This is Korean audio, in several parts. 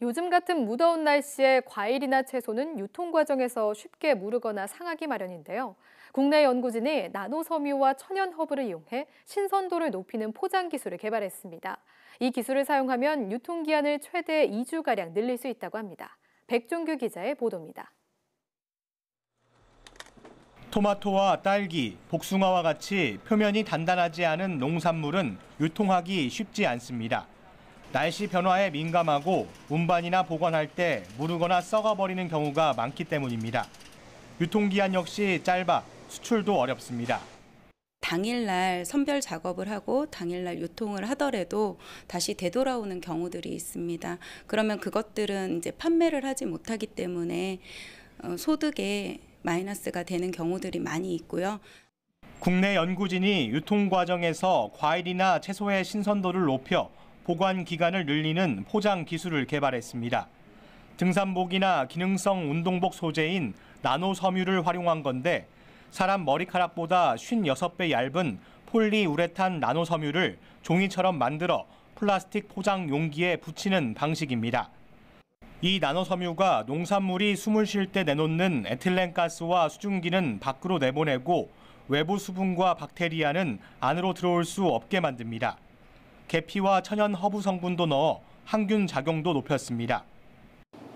요즘 같은 무더운 날씨에 과일이나 채소는 유통 과정에서 쉽게 무르거나 상하기 마련인데요. 국내 연구진이 나노 섬유와 천연 허브를 이용해 신선도를 높이는 포장 기술을 개발했습니다. 이 기술을 사용하면 유통기한을 최대 2주가량 늘릴 수 있다고 합니다. 백종규 기자의 보도입니다. 토마토와 딸기, 복숭아와 같이 표면이 단단하지 않은 농산물은 유통하기 쉽지 않습니다. 날씨 변화에 민감하고 운반이나 보관할 때 무르거나 썩어버리는 경우가 많기 때문입니다. 유통기한 역시 짧아 수출도 어렵습니다. 당일날 선별 작업을 하고 당일날 유통을 하더라도 다시 되돌아오는 경우들이 있습니다. 그러면 그것들은 이제 판매를 하지 못하기 때문에 어, 소득에 마이너스가 되는 경우들이 많이 있고요. 국내 연구진이 유통 과정에서 과일이나 채소의 신선도를 높여 보관 기간을 늘리는 포장 기술을 개발했습니다. 등산복이나 기능성 운동복 소재인 나노 섬유를 활용한 건데 사람 머리카락보다 56배 얇은 폴리우레탄 나노 섬유를 종이처럼 만들어 플라스틱 포장 용기에 붙이는 방식입니다. 이 나노 섬유가 농산물이 숨을 쉴 때 내놓는 에틸렌가스와 수증기는 밖으로 내보내고 외부 수분과 박테리아는 안으로 들어올 수 없게 만듭니다. 계피와 천연 허브 성분도 넣어 항균 작용도 높였습니다.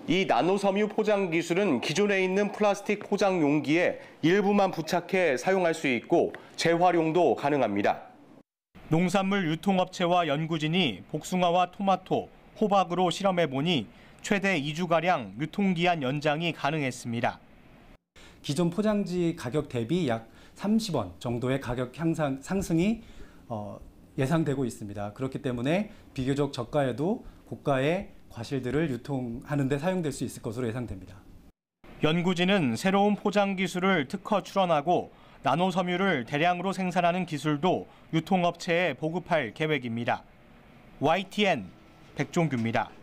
이 나노섬유 포장 기술은 기존에 있는 플라스틱 포장 용기에 일부만 부착해 사용할 수 있고 재활용도 가능합니다. 농산물 유통업체와 연구진이 복숭아와 토마토, 호박으로 실험해 보니 최대 2주가량 유통기한 연장이 가능했습니다. 기존 포장지 가격 대비 약 30원 정도의 가격 향상, 상승이 어, 예상되고 있습니다. 그렇기 때문에 비교적 저가에도 고가의 과실들을 유통하는 데 사용될 수 있을 것으로 예상됩니다. 연구진은 새로운 포장 기술을 특허 출원하고 나노 섬유를 대량으로 생산하는 기술도 유통업체에 보급할 계획입니다. YTN 백종규입니다.